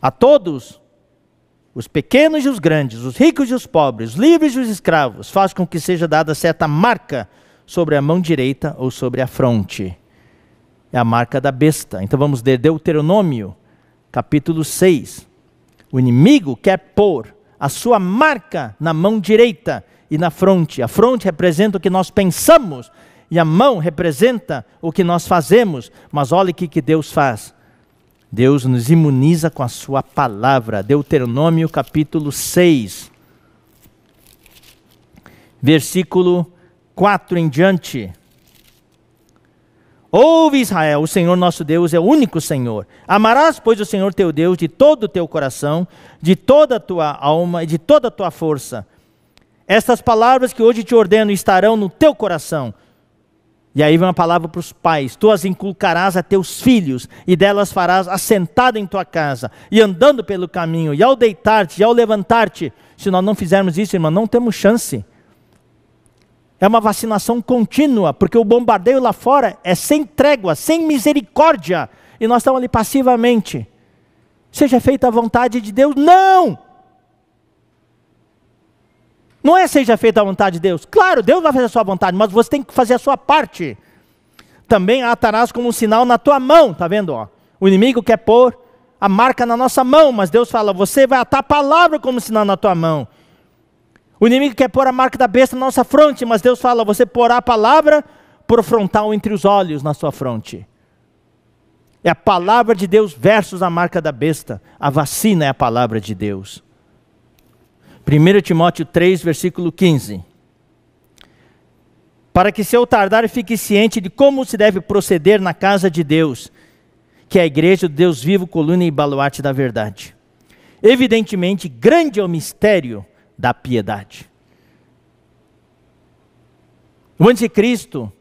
a todos, os pequenos e os grandes, os ricos e os pobres, os livres e os escravos, faz com que seja dada certa marca sobre a mão direita ou sobre a fronte. É a marca da besta. Então vamos ler Deuteronômio, capítulo 6. O inimigo quer pôr a sua marca na mão direita e na fronte. A fronte representa o que nós pensamos e a mão representa o que nós fazemos. Mas olhe o que Deus faz. Deus nos imuniza com a sua palavra. Deuteronômio capítulo 6, versículo 4 em diante. Ouve Israel, o Senhor nosso Deus é o único Senhor. Amarás, pois, o Senhor teu Deus de todo o teu coração, de toda a tua alma e de toda a tua força. Estas palavras que hoje te ordeno estarão no teu coração e aí vem uma palavra para os pais: Tu as inculcarás a teus filhos, e delas farás assentado em tua casa, e andando pelo caminho, e ao deitar-te, e ao levantar-te. Se nós não fizermos isso, irmão, não temos chance. É uma vacinação contínua, porque o bombardeio lá fora é sem trégua, sem misericórdia, e nós estamos ali passivamente. Seja feita a vontade de Deus? Não! Não é seja feita a vontade de Deus. Claro, Deus vai fazer a sua vontade, mas você tem que fazer a sua parte. Também atarás como um sinal na tua mão, tá vendo? Ó? O inimigo quer pôr a marca na nossa mão, mas Deus fala: você vai atar a palavra como um sinal na tua mão. O inimigo quer pôr a marca da besta na nossa fronte, mas Deus fala: você porá a palavra por frontal entre os olhos na sua fronte. É a palavra de Deus versus a marca da besta. A vacina é a palavra de Deus. 1 Timóteo 3, versículo 15. Para que seu tardar fique ciente de como se deve proceder na casa de Deus, que é a igreja do Deus vivo, coluna e baluarte da verdade. Evidentemente, grande é o mistério da piedade. O anticristo,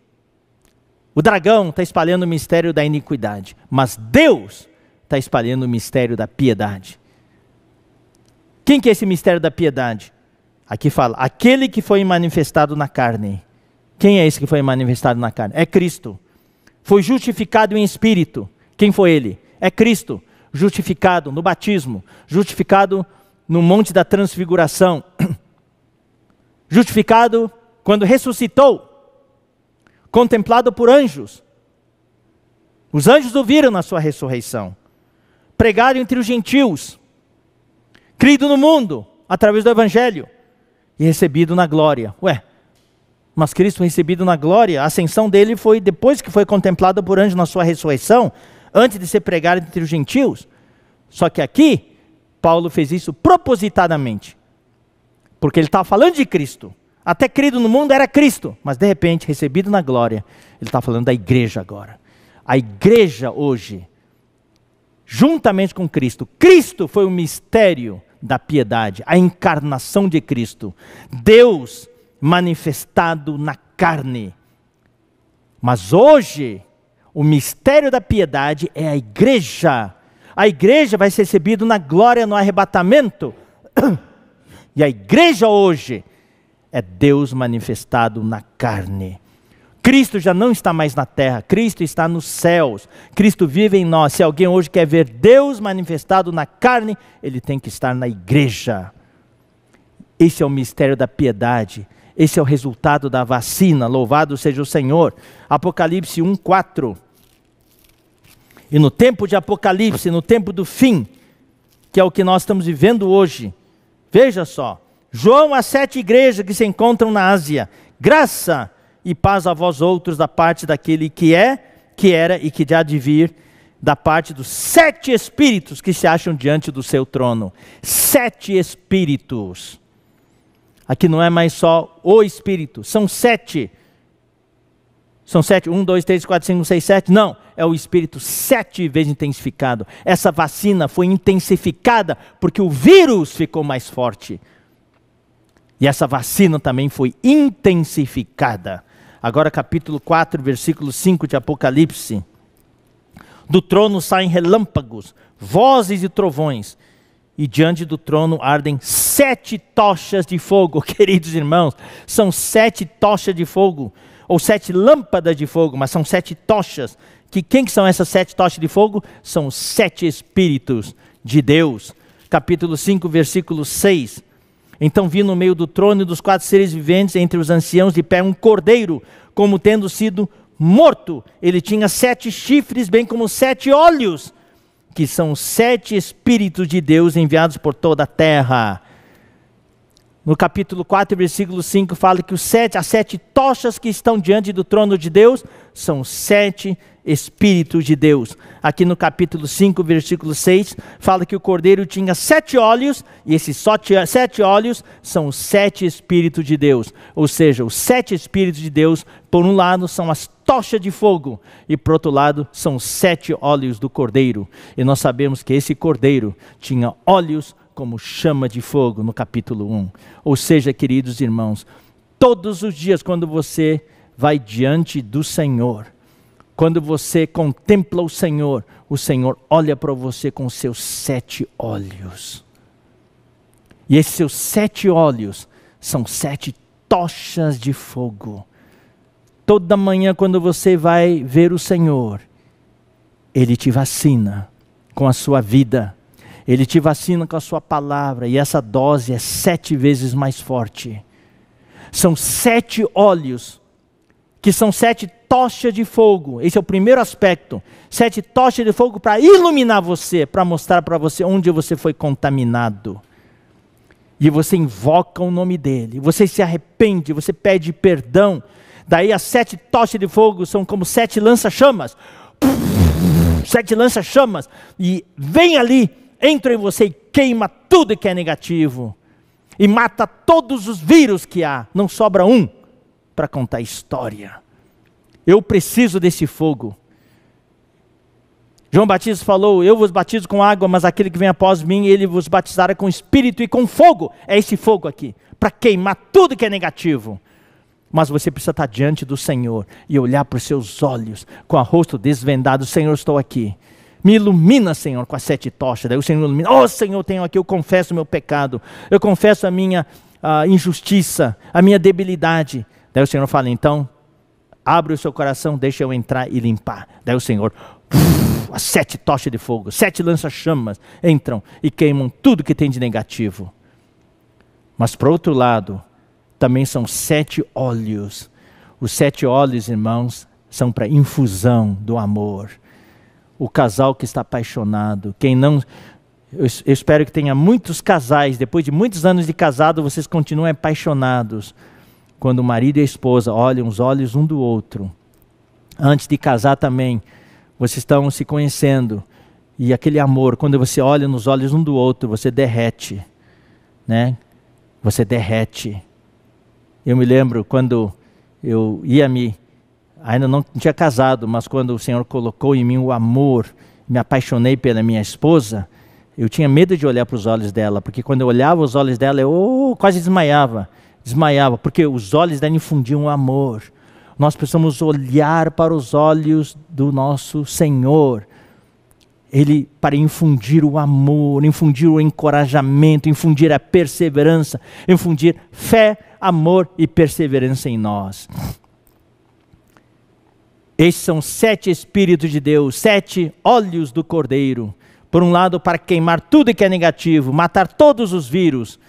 o dragão, está espalhando o mistério da iniquidade, mas Deus está espalhando o mistério da piedade. Quem que é esse mistério da piedade? Aqui fala, aquele que foi manifestado na carne. Quem é esse que foi manifestado na carne? É Cristo. Foi justificado em espírito. Quem foi ele? É Cristo. Justificado no batismo, justificado no monte da transfiguração, justificado quando ressuscitou, contemplado por anjos. Os anjos ouviram na sua ressurreição, pregado entre os gentios crido no mundo através do Evangelho e recebido na glória. Ué, mas Cristo recebido na glória, a ascensão dele foi depois que foi contemplada por anjo na sua ressurreição, antes de ser pregado entre os gentios. Só que aqui, Paulo fez isso propositadamente, porque ele estava falando de Cristo. Até crido no mundo era Cristo, mas de repente, recebido na glória, ele está falando da igreja agora. A igreja hoje juntamente com Cristo. Cristo foi o mistério da piedade, a encarnação de Cristo. Deus manifestado na carne. Mas hoje, o mistério da piedade é a igreja. A igreja vai ser recebida na glória, no arrebatamento. E a igreja hoje é Deus manifestado na carne. Cristo já não está mais na terra, Cristo está nos céus. Cristo vive em nós. Se alguém hoje quer ver Deus manifestado na carne, ele tem que estar na igreja. Esse é o mistério da piedade. Esse é o resultado da vacina. Louvado seja o Senhor. Apocalipse 1:4. E no tempo de Apocalipse, no tempo do fim, que é o que nós estamos vivendo hoje. Veja só, João às sete igrejas que se encontram na Ásia. Graça e paz a vós outros da parte daquele que é, que era e que já de vir, da parte dos sete espíritos que se acham diante do seu trono. Sete espíritos. Aqui não é mais só o espírito, são sete. São sete, um, dois, três, quatro, cinco, seis, sete. Não, é o espírito sete vezes intensificado. Essa vacina foi intensificada porque o vírus ficou mais forte. E essa vacina também foi intensificada Agora, capítulo 4, versículo 5 de Apocalipse. Do trono saem relâmpagos, vozes e trovões, e diante do trono ardem sete tochas de fogo. Queridos irmãos, são sete tochas de fogo, ou sete lâmpadas de fogo, mas são sete tochas. Que quem que são essas sete tochas de fogo? São os sete espíritos de Deus. Capítulo 5, versículo 6. Então vi no meio do trono e dos quatro seres viventes, entre os anciãos, de pé um cordeiro, como tendo sido morto. Ele tinha sete chifres, bem como sete olhos, que são sete espíritos de Deus enviados por toda a terra. No capítulo 4, versículo 5, fala que os sete, as sete tochas que estão diante do trono de Deus são sete Espíritos de Deus. Aqui no capítulo 5, versículo 6, fala que o cordeiro tinha sete olhos, e esses sete olhos são os sete Espíritos de Deus. Ou seja, os sete Espíritos de Deus, por um lado, são as tochas de fogo, e por outro lado, são os sete olhos do cordeiro. E nós sabemos que esse cordeiro tinha olhos como chama de fogo, no capítulo 1. Ou seja, queridos irmãos, todos os dias, quando você vai diante do Senhor. Quando você contempla o Senhor, o Senhor olha para você com seus sete olhos. E esses seus sete olhos são sete tochas de fogo. Toda manhã, quando você vai ver o Senhor, Ele te vacina com a sua vida, Ele te vacina com a sua palavra, e essa dose é sete vezes mais forte. São sete olhos que são sete tochas de fogo. Esse é o primeiro aspecto. Sete tochas de fogo para iluminar você, para mostrar para você onde você foi contaminado. E você invoca o nome dele, você se arrepende, você pede perdão. Daí as sete tochas de fogo são como sete lança-chamas. Sete lança-chamas. E vem ali, entra em você e queima tudo que é negativo. E mata todos os vírus que há, não sobra um para contar história. Eu preciso desse fogo. João Batista falou: Eu vos batizo com água, mas aquele que vem após mim, ele vos batizará com espírito e com fogo. É esse fogo aqui, para queimar tudo que é negativo. Mas você precisa estar diante do Senhor e olhar para os seus olhos, com o rosto desvendado: Senhor, estou aqui. Me ilumina, Senhor, com as sete tochas. Daí o Senhor ilumina. Oh, Senhor, tenho aqui, eu confesso o meu pecado. Eu confesso a minha a ah, injustiça, a minha debilidade. Daí o Senhor fala: então, abre o seu coração, deixa eu entrar e limpar. Daí o Senhor, as sete tochas de fogo, sete lança-chamas entram e queimam tudo que tem de negativo. Mas, por outro lado, também são sete óleos. Os sete óleos, irmãos, são para infusão do amor. O casal que está apaixonado, quem não. Eu espero que tenha muitos casais, depois de muitos anos de casado, vocês continuem apaixonados quando o marido e a esposa olham os olhos um do outro, antes de casar também, vocês estão se conhecendo e aquele amor, quando você olha nos olhos um do outro, você derrete, né? Você derrete. Eu me lembro quando eu ia me ainda não tinha casado, mas quando o Senhor colocou em mim o amor, me apaixonei pela minha esposa, eu tinha medo de olhar para os olhos dela, porque quando eu olhava os olhos dela, eu oh, quase desmaiava desmaiava, porque os olhos dela infundiam amor. Nós precisamos olhar para os olhos do nosso Senhor. Ele para infundir o amor, infundir o encorajamento, infundir a perseverança, infundir fé, amor e perseverança em nós. Estes são sete Espíritos de Deus, sete olhos do Cordeiro. Por um lado, para queimar tudo que é negativo, matar todos os vírus,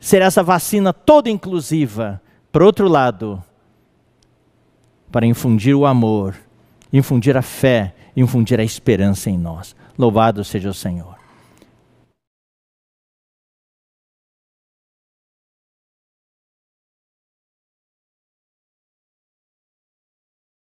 ser essa vacina toda inclusiva. Por outro lado, para infundir o amor, infundir a fé, infundir a esperança em nós. Louvado seja o Senhor.